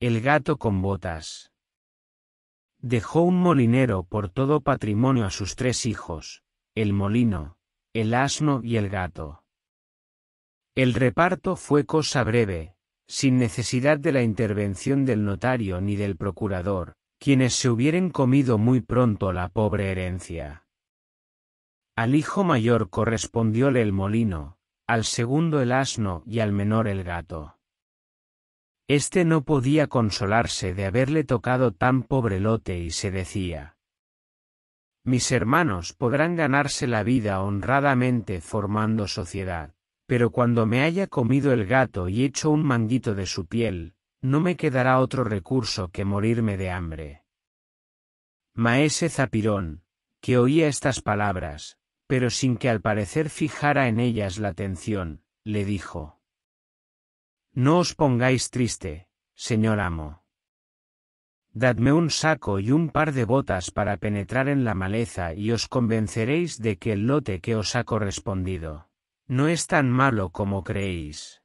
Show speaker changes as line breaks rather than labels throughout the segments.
El gato con botas. Dejó un molinero por todo patrimonio a sus tres hijos, el molino, el asno y el gato. El reparto fue cosa breve, sin necesidad de la intervención del notario ni del procurador, quienes se hubieran comido muy pronto la pobre herencia. Al hijo mayor correspondióle el molino, al segundo el asno y al menor el gato. Este no podía consolarse de haberle tocado tan pobre lote y se decía, mis hermanos podrán ganarse la vida honradamente formando sociedad, pero cuando me haya comido el gato y hecho un manguito de su piel, no me quedará otro recurso que morirme de hambre. Maese Zapirón, que oía estas palabras, pero sin que al parecer fijara en ellas la atención, le dijo. No os pongáis triste, señor amo. Dadme un saco y un par de botas para penetrar en la maleza y os convenceréis de que el lote que os ha correspondido no es tan malo como creéis.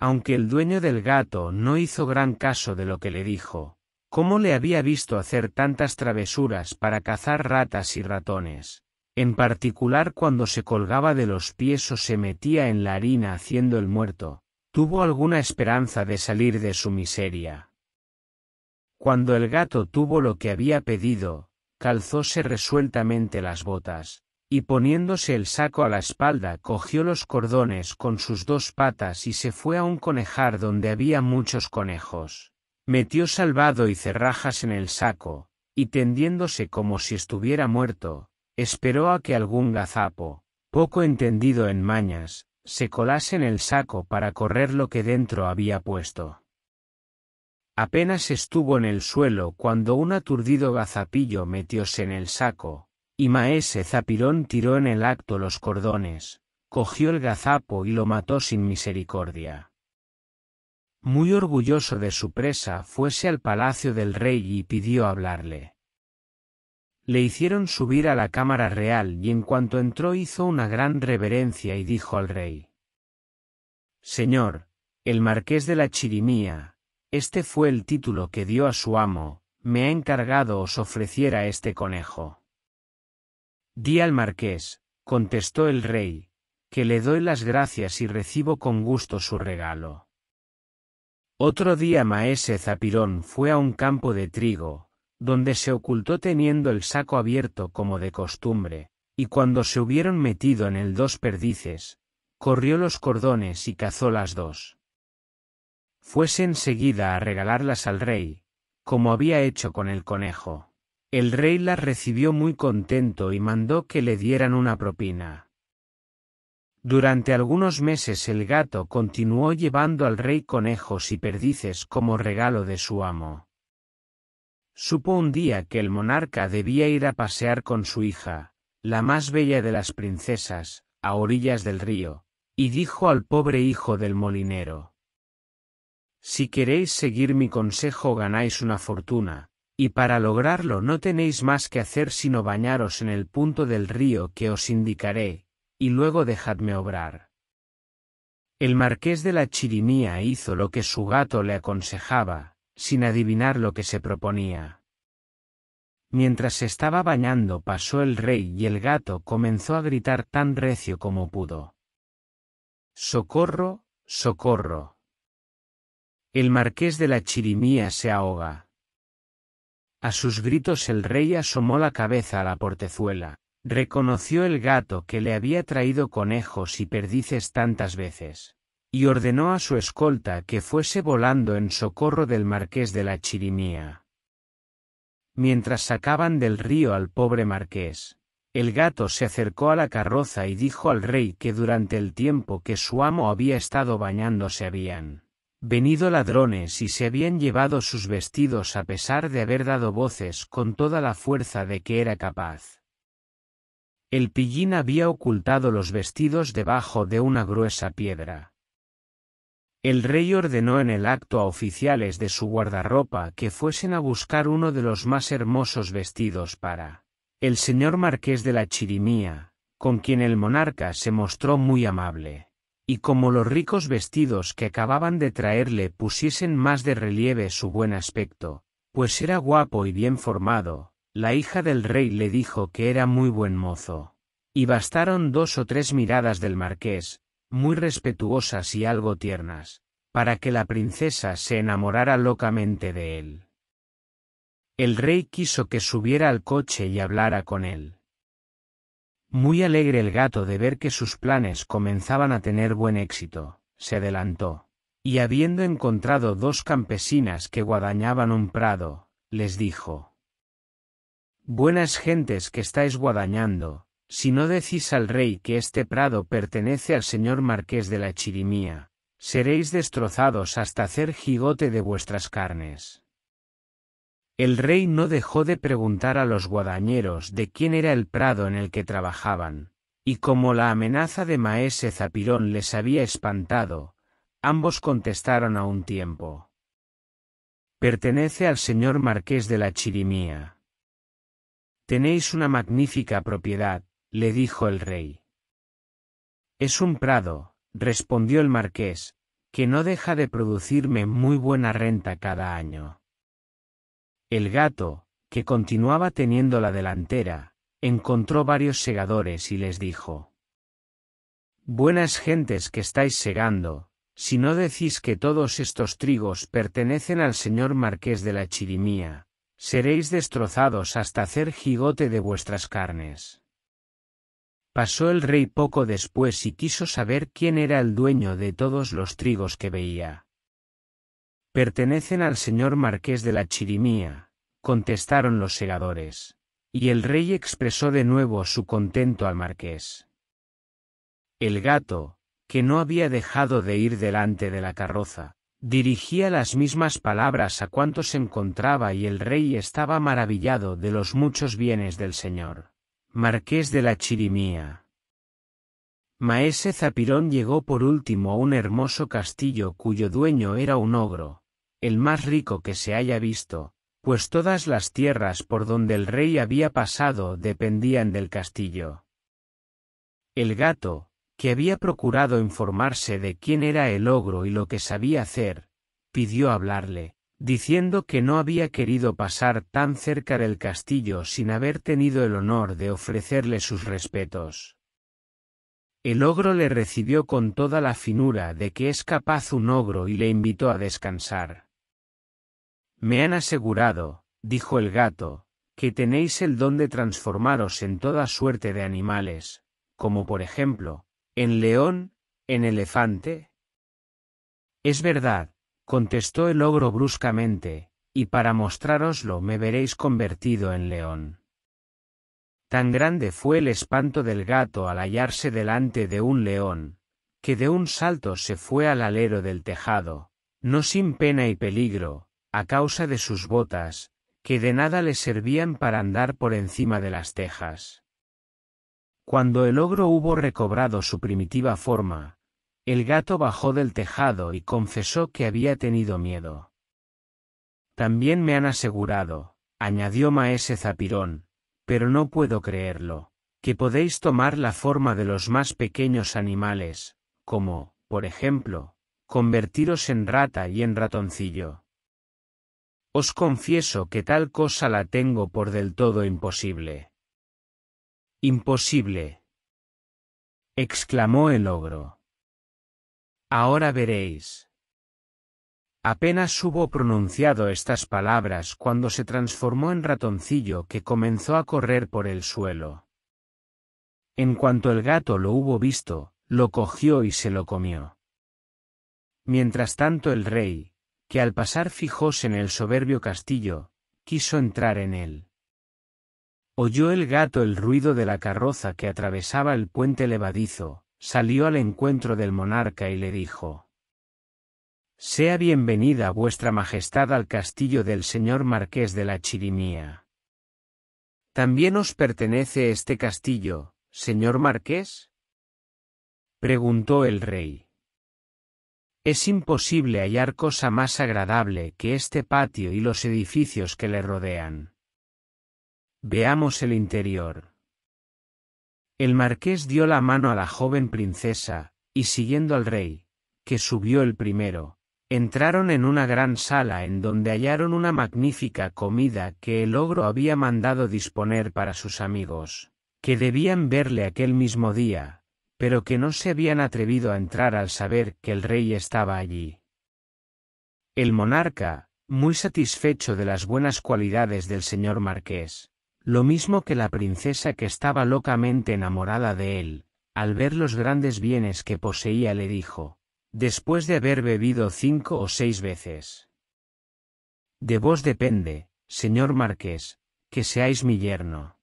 Aunque el dueño del gato no hizo gran caso de lo que le dijo, ¿cómo le había visto hacer tantas travesuras para cazar ratas y ratones? En particular cuando se colgaba de los pies o se metía en la harina haciendo el muerto, tuvo alguna esperanza de salir de su miseria. Cuando el gato tuvo lo que había pedido, calzóse resueltamente las botas, y poniéndose el saco a la espalda cogió los cordones con sus dos patas y se fue a un conejar donde había muchos conejos. Metió salvado y cerrajas en el saco, y tendiéndose como si estuviera muerto, esperó a que algún gazapo, poco entendido en mañas, se colase en el saco para correr lo que dentro había puesto. Apenas estuvo en el suelo cuando un aturdido gazapillo metióse en el saco, y maese Zapirón tiró en el acto los cordones, cogió el gazapo y lo mató sin misericordia. Muy orgulloso de su presa fuese al palacio del rey y pidió hablarle. Le hicieron subir a la cámara real y en cuanto entró hizo una gran reverencia y dijo al rey. Señor, el marqués de la Chirimía, este fue el título que dio a su amo, me ha encargado os ofreciera este conejo. Di al marqués, contestó el rey, que le doy las gracias y recibo con gusto su regalo. Otro día maese Zapirón fue a un campo de trigo, donde se ocultó teniendo el saco abierto como de costumbre, y cuando se hubieron metido en el dos perdices, corrió los cordones y cazó las dos. Fuese enseguida a regalarlas al rey, como había hecho con el conejo. El rey las recibió muy contento y mandó que le dieran una propina. Durante algunos meses el gato continuó llevando al rey conejos y perdices como regalo de su amo. Supo un día que el monarca debía ir a pasear con su hija, la más bella de las princesas, a orillas del río, y dijo al pobre hijo del molinero. Si queréis seguir mi consejo ganáis una fortuna, y para lograrlo no tenéis más que hacer sino bañaros en el punto del río que os indicaré, y luego dejadme obrar. El marqués de la Chirimía hizo lo que su gato le aconsejaba, sin adivinar lo que se proponía. Mientras se estaba bañando pasó el rey y el gato comenzó a gritar tan recio como pudo. Socorro, socorro. El marqués de la chirimía se ahoga. A sus gritos el rey asomó la cabeza a la portezuela, reconoció el gato que le había traído conejos y perdices tantas veces y ordenó a su escolta que fuese volando en socorro del marqués de la Chirimía. Mientras sacaban del río al pobre marqués, el gato se acercó a la carroza y dijo al rey que durante el tiempo que su amo había estado bañándose habían venido ladrones y se habían llevado sus vestidos a pesar de haber dado voces con toda la fuerza de que era capaz. El pillín había ocultado los vestidos debajo de una gruesa piedra. El rey ordenó en el acto a oficiales de su guardarropa que fuesen a buscar uno de los más hermosos vestidos para el señor marqués de la Chirimía, con quien el monarca se mostró muy amable. Y como los ricos vestidos que acababan de traerle pusiesen más de relieve su buen aspecto, pues era guapo y bien formado, la hija del rey le dijo que era muy buen mozo. Y bastaron dos o tres miradas del marqués, muy respetuosas y algo tiernas, para que la princesa se enamorara locamente de él. El rey quiso que subiera al coche y hablara con él. Muy alegre el gato de ver que sus planes comenzaban a tener buen éxito, se adelantó, y habiendo encontrado dos campesinas que guadañaban un prado, les dijo. Buenas gentes que estáis guadañando, si no decís al rey que este prado pertenece al señor marqués de la Chirimía, seréis destrozados hasta hacer gigote de vuestras carnes. El rey no dejó de preguntar a los guadañeros de quién era el prado en el que trabajaban, y como la amenaza de Maese Zapirón les había espantado, ambos contestaron a un tiempo. Pertenece al señor marqués de la Chirimía. Tenéis una magnífica propiedad, le dijo el rey. Es un prado, respondió el marqués, que no deja de producirme muy buena renta cada año. El gato, que continuaba teniendo la delantera, encontró varios segadores y les dijo. Buenas gentes que estáis segando, si no decís que todos estos trigos pertenecen al señor marqués de la Chirimía, seréis destrozados hasta hacer gigote de vuestras carnes. Pasó el rey poco después y quiso saber quién era el dueño de todos los trigos que veía. Pertenecen al señor marqués de la Chirimía, contestaron los segadores, y el rey expresó de nuevo su contento al marqués. El gato, que no había dejado de ir delante de la carroza, dirigía las mismas palabras a cuantos encontraba y el rey estaba maravillado de los muchos bienes del señor. Marqués de la Chirimía. Maese Zapirón llegó por último a un hermoso castillo cuyo dueño era un ogro, el más rico que se haya visto, pues todas las tierras por donde el rey había pasado dependían del castillo. El gato, que había procurado informarse de quién era el ogro y lo que sabía hacer, pidió hablarle, diciendo que no había querido pasar tan cerca del castillo sin haber tenido el honor de ofrecerle sus respetos. El ogro le recibió con toda la finura de que es capaz un ogro y le invitó a descansar. Me han asegurado, dijo el gato, que tenéis el don de transformaros en toda suerte de animales, como por ejemplo, en león, en elefante. Es verdad, contestó el ogro bruscamente, y para mostraroslo me veréis convertido en león. Tan grande fue el espanto del gato al hallarse delante de un león, que de un salto se fue al alero del tejado, no sin pena y peligro, a causa de sus botas, que de nada le servían para andar por encima de las tejas. Cuando el ogro hubo recobrado su primitiva forma, el gato bajó del tejado y confesó que había tenido miedo. También me han asegurado, añadió maese Zapirón, pero no puedo creerlo, que podéis tomar la forma de los más pequeños animales, como, por ejemplo, convertiros en rata y en ratoncillo. Os confieso que tal cosa la tengo por del todo imposible. Imposible. exclamó el ogro. Ahora veréis. Apenas hubo pronunciado estas palabras cuando se transformó en ratoncillo que comenzó a correr por el suelo. En cuanto el gato lo hubo visto, lo cogió y se lo comió. Mientras tanto el rey, que al pasar fijóse en el soberbio castillo, quiso entrar en él. Oyó el gato el ruido de la carroza que atravesaba el puente levadizo, salió al encuentro del monarca y le dijo, Sea bienvenida vuestra majestad al castillo del señor marqués de la Chirimía. ¿También os pertenece este castillo, señor marqués? preguntó el rey. Es imposible hallar cosa más agradable que este patio y los edificios que le rodean. Veamos el interior. El marqués dio la mano a la joven princesa, y siguiendo al rey, que subió el primero, entraron en una gran sala en donde hallaron una magnífica comida que el ogro había mandado disponer para sus amigos, que debían verle aquel mismo día, pero que no se habían atrevido a entrar al saber que el rey estaba allí. El monarca, muy satisfecho de las buenas cualidades del señor marqués, lo mismo que la princesa que estaba locamente enamorada de él, al ver los grandes bienes que poseía le dijo, después de haber bebido cinco o seis veces. De vos depende, señor marqués, que seáis mi yerno.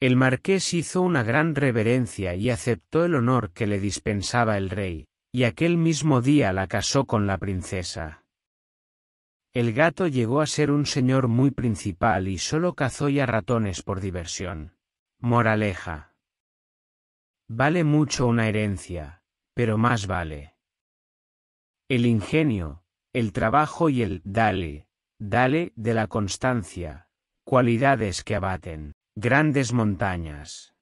El marqués hizo una gran reverencia y aceptó el honor que le dispensaba el rey, y aquel mismo día la casó con la princesa. El gato llegó a ser un señor muy principal y solo cazó ya ratones por diversión. Moraleja. Vale mucho una herencia, pero más vale. El ingenio, el trabajo y el dale, dale de la constancia, cualidades que abaten grandes montañas.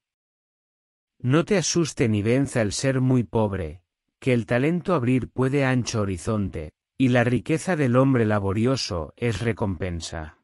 No te asuste ni venza el ser muy pobre, que el talento abrir puede ancho horizonte, y la riqueza del hombre laborioso es recompensa.